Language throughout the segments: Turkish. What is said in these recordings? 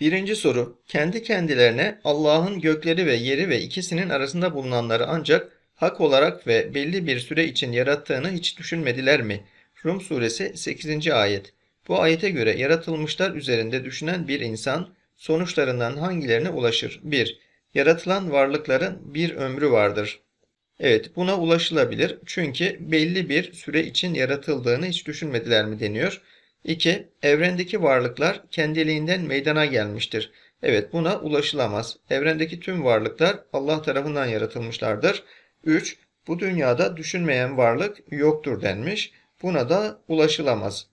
Birinci soru. Kendi kendilerine Allah'ın gökleri ve yeri ve ikisinin arasında bulunanları ancak hak olarak ve belli bir süre için yarattığını hiç düşünmediler mi? Rum suresi 8. ayet. Bu ayete göre yaratılmışlar üzerinde düşünen bir insan sonuçlarından hangilerine ulaşır? 1. Yaratılan varlıkların bir ömrü vardır. Evet buna ulaşılabilir. Çünkü belli bir süre için yaratıldığını hiç düşünmediler mi deniyor. 2. Evrendeki varlıklar kendiliğinden meydana gelmiştir. Evet buna ulaşılamaz. Evrendeki tüm varlıklar Allah tarafından yaratılmışlardır. 3. Bu dünyada düşünmeyen varlık yoktur denmiş. Buna da ulaşılamaz.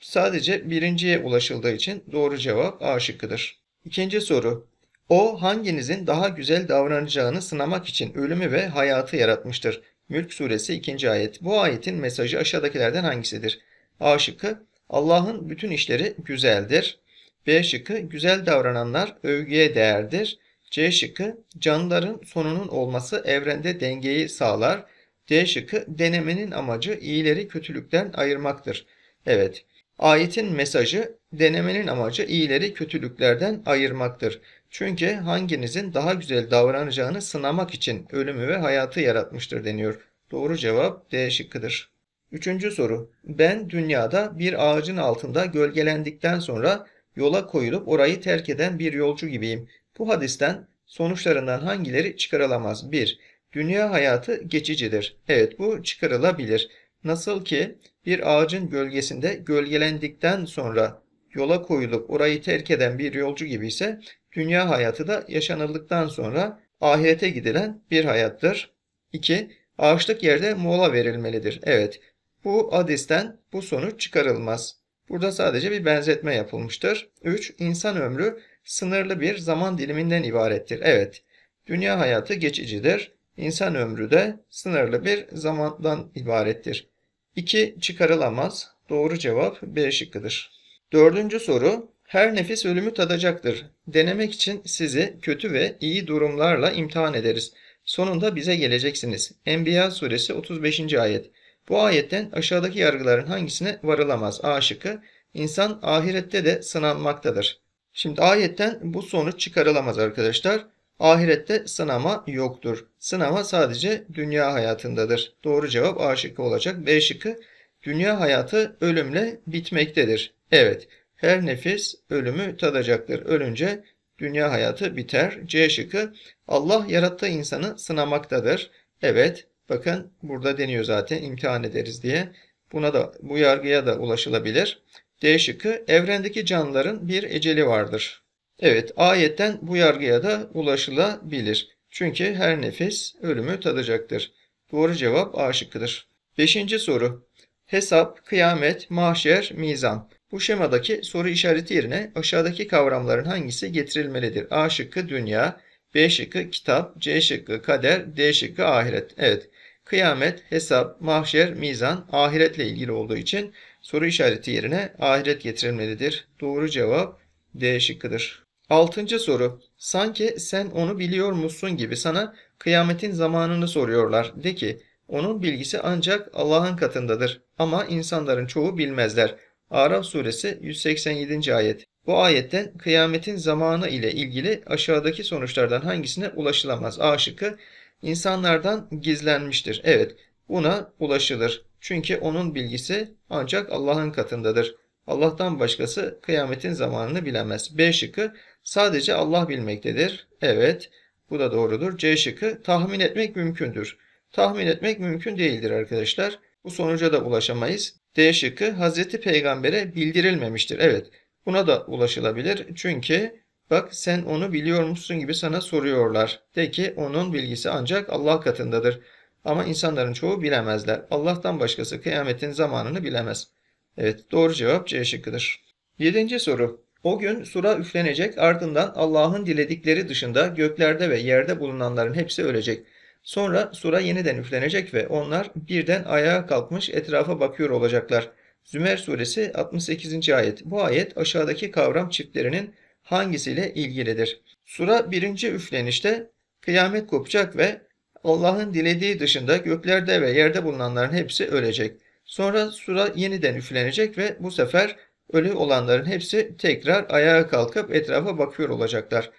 Sadece birinciye ulaşıldığı için doğru cevap A şıkkıdır. İkinci soru. O hanginizin daha güzel davranacağını sınamak için ölümü ve hayatı yaratmıştır. Mülk suresi 2. ayet. Bu ayetin mesajı aşağıdakilerden hangisidir? A şıkkı Allah'ın bütün işleri güzeldir. B şıkkı güzel davrananlar övgüye değerdir. C şıkkı canlıların sonunun olması evrende dengeyi sağlar. D şıkkı denemenin amacı iyileri kötülükten ayırmaktır. Evet. Ayetin mesajı denemenin amacı iyileri kötülüklerden ayırmaktır. Çünkü hanginizin daha güzel davranacağını sınamak için ölümü ve hayatı yaratmıştır deniyor. Doğru cevap D şıkkıdır. Üçüncü soru. Ben dünyada bir ağacın altında gölgelendikten sonra yola koyulup orayı terk eden bir yolcu gibiyim. Bu hadisten sonuçlarından hangileri çıkarılamaz? 1. Dünya hayatı geçicidir. Evet bu çıkarılabilir. Nasıl ki bir ağacın gölgesinde gölgelendikten sonra yola koyulup orayı terk eden bir yolcu gibi ise dünya hayatı da yaşanıldıktan sonra ahirete gidilen bir hayattır. 2. Ağaçlık yerde mola verilmelidir. Evet, bu hadisten bu sonuç çıkarılmaz. Burada sadece bir benzetme yapılmıştır. 3. İnsan ömrü sınırlı bir zaman diliminden ibarettir. Evet, dünya hayatı geçicidir. İnsan ömrü de sınırlı bir zamandan ibarettir. 2 çıkarılamaz. Doğru cevap B şıkkıdır. Dördüncü soru. Her nefis ölümü tadacaktır. Denemek için sizi kötü ve iyi durumlarla imtihan ederiz. Sonunda bize geleceksiniz. Enbiya suresi 35. ayet. Bu ayetten aşağıdaki yargıların hangisine varılamaz? A şıkkı. İnsan ahirette de sınanmaktadır. Şimdi ayetten bu sonuç çıkarılamaz arkadaşlar. Ahirette sınama yoktur. Sınama sadece dünya hayatındadır. Doğru cevap A şıkkı olacak. B şıkkı dünya hayatı ölümle bitmektedir. Evet her nefis ölümü tadacaktır. Ölünce dünya hayatı biter. C şıkkı Allah yarattığı insanı sınamaktadır. Evet bakın burada deniyor zaten imtihan ederiz diye. Buna da bu yargıya da ulaşılabilir. D şıkkı evrendeki canlıların bir eceli vardır. Evet ayetten bu yargıya da ulaşılabilir. Çünkü her nefes ölümü tadacaktır. Doğru cevap A şıkkıdır. Beşinci soru. Hesap, kıyamet, mahşer, mizan. Bu şemadaki soru işareti yerine aşağıdaki kavramların hangisi getirilmelidir? A şıkkı dünya, B şıkkı kitap, C şıkkı kader, D şıkkı ahiret. Evet, kıyamet, hesap, mahşer, mizan ahiretle ilgili olduğu için soru işareti yerine ahiret getirilmelidir. Doğru cevap D şıkkıdır. Altıncı soru. Sanki sen onu biliyor musun gibi sana kıyametin zamanını soruyorlar. De ki onun bilgisi ancak Allah'ın katındadır ama insanların çoğu bilmezler. Araf suresi 187. ayet. Bu ayetten kıyametin zamanı ile ilgili aşağıdaki sonuçlardan hangisine ulaşılamaz? A şıkkı insanlardan gizlenmiştir. Evet buna ulaşılır. Çünkü onun bilgisi ancak Allah'ın katındadır. Allah'tan başkası kıyametin zamanını bilemez. B şıkkı sadece Allah bilmektedir. Evet bu da doğrudur. C şıkkı tahmin etmek mümkündür. Tahmin etmek mümkün değildir arkadaşlar. Bu sonuca da ulaşamayız. D şıkkı Hazreti Peygamber'e bildirilmemiştir. Evet buna da ulaşılabilir. Çünkü bak sen onu biliyormuşsun gibi sana soruyorlar. De ki onun bilgisi ancak Allah katındadır. Ama insanların çoğu bilemezler. Allah'tan başkası kıyametin zamanını bilemez. Evet doğru cevap C şıkkıdır. 7. soru. O gün sura üflenecek ardından Allah'ın diledikleri dışında göklerde ve yerde bulunanların hepsi ölecek. Sonra sura yeniden üflenecek ve onlar birden ayağa kalkmış etrafa bakıyor olacaklar. Zümer suresi 68. ayet. Bu ayet aşağıdaki kavram çiftlerinin hangisiyle ilgilidir? Sura birinci üflenişte kıyamet kopacak ve Allah'ın dilediği dışında göklerde ve yerde bulunanların hepsi ölecek. Sonra sura yeniden üflenecek ve bu sefer ölü olanların hepsi tekrar ayağa kalkıp etrafa bakıyor olacaklar.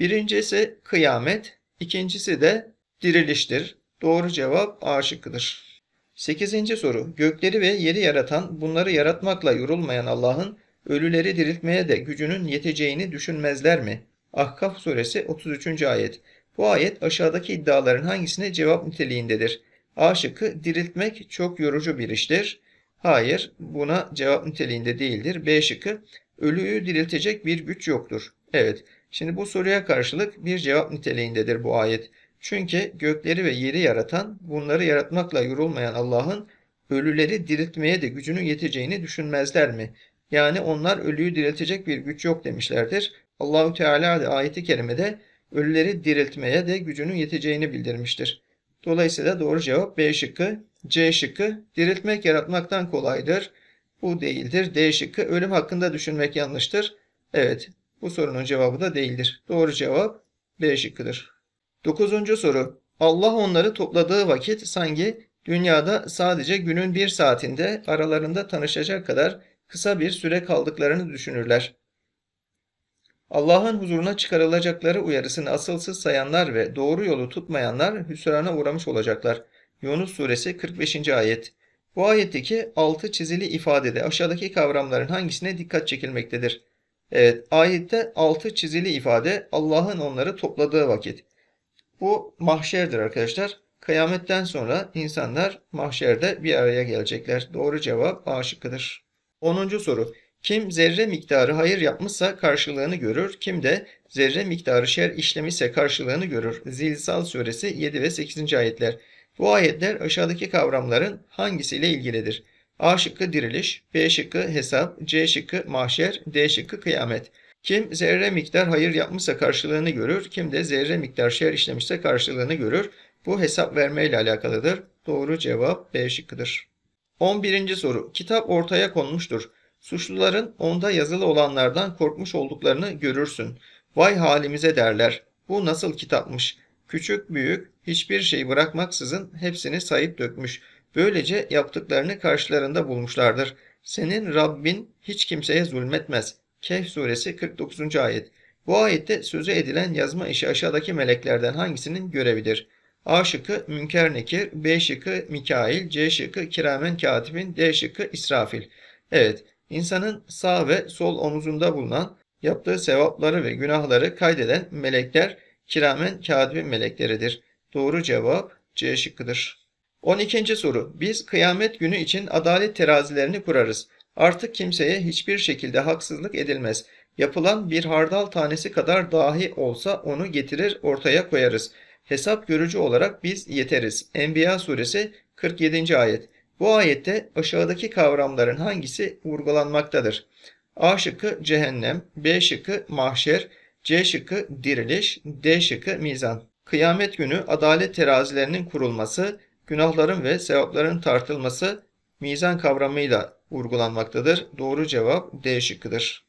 Birincisi kıyamet, ikincisi de diriliştir. Doğru cevap A şıkkıdır. 8. soru. Gökleri ve yeri yaratan, bunları yaratmakla yorulmayan Allah'ın ölüleri diriltmeye de gücünün yeteceğini düşünmezler mi? Ahkaf suresi 33. ayet. Bu ayet aşağıdaki iddiaların hangisine cevap niteliğindedir? A şıkkı diriltmek çok yorucu bir iştir. Hayır buna cevap niteliğinde değildir. B şıkkı ölüyü diriltecek bir güç yoktur. Evet şimdi bu soruya karşılık bir cevap niteliğindedir bu ayet. Çünkü gökleri ve yeri yaratan bunları yaratmakla yorulmayan Allah'ın ölüleri diriltmeye de gücünün yeteceğini düşünmezler mi? Yani onlar ölüyü diriltecek bir güç yok demişlerdir. Allahü Teala da ayeti kerimede ölüleri diriltmeye de gücünün yeteceğini bildirmiştir. Dolayısıyla doğru cevap B şıkkı. C şıkkı diriltmek yaratmaktan kolaydır. Bu değildir. D şıkkı ölüm hakkında düşünmek yanlıştır. Evet bu sorunun cevabı da değildir. Doğru cevap B şıkkıdır. Dokuzuncu soru. Allah onları topladığı vakit sanki dünyada sadece günün bir saatinde aralarında tanışacak kadar kısa bir süre kaldıklarını düşünürler. Allah'ın huzuruna çıkarılacakları uyarısını asılsız sayanlar ve doğru yolu tutmayanlar hüsrana uğramış olacaklar. Yunus suresi 45. ayet. Bu ayetteki altı çizili ifadede aşağıdaki kavramların hangisine dikkat çekilmektedir? Evet, ayette altı çizili ifade Allah'ın onları topladığı vakit. Bu mahşerdir arkadaşlar. Kıyametten sonra insanlar mahşerde bir araya gelecekler. Doğru cevap A şıkkıdır. 10. soru. Kim zerre miktarı hayır yapmışsa karşılığını görür. Kim de zerre miktarı şer işlemişse karşılığını görür. Zilzal suresi 7 ve 8. ayetler. Bu ayetler aşağıdaki kavramların hangisiyle ilgilidir? A şıkkı diriliş, B şıkkı hesap, C şıkkı mahşer, D şıkkı kıyamet. Kim zerre miktar hayır yapmışsa karşılığını görür, kim de zerre miktar şer işlemişse karşılığını görür. Bu hesap vermeyle alakalıdır. Doğru cevap B şıkkıdır. 11. soru. Kitap ortaya konmuştur. Suçluların onda yazılı olanlardan korkmuş olduklarını görürsün. Vay halimize derler. Bu nasıl kitapmış? Küçük büyük hiçbir şey bırakmaksızın hepsini sayıp dökmüş. Böylece yaptıklarını karşılarında bulmuşlardır. Senin Rabbin hiç kimseye zulmetmez. Kehf suresi 49. ayet. Bu ayette sözü edilen yazma işi aşağıdaki meleklerden hangisinin görevidir? A şıkkı Münker Nekir, B şıkkı Mikail, C şıkkı Kiramen Katibin, D şıkkı İsrafil. Evet, İnsanın sağ ve sol omuzunda bulunan yaptığı sevapları ve günahları kaydeden melekler kiramen katibi melekleridir. Doğru cevap C şıkkıdır. 12. soru. Biz kıyamet günü için adalet terazilerini kurarız. Artık kimseye hiçbir şekilde haksızlık edilmez. Yapılan bir hardal tanesi kadar dahi olsa onu getirir ortaya koyarız. Hesap görücü olarak biz yeteriz. Enbiya suresi 47. ayet. Bu ayette aşağıdaki kavramların hangisi vurgulanmaktadır? A şıkkı cehennem, B şıkkı mahşer, C şıkkı diriliş, D şıkkı mizan. Kıyamet günü adalet terazilerinin kurulması, günahların ve sevapların tartılması mizan kavramıyla vurgulanmaktadır. Doğru cevap D şıkkıdır.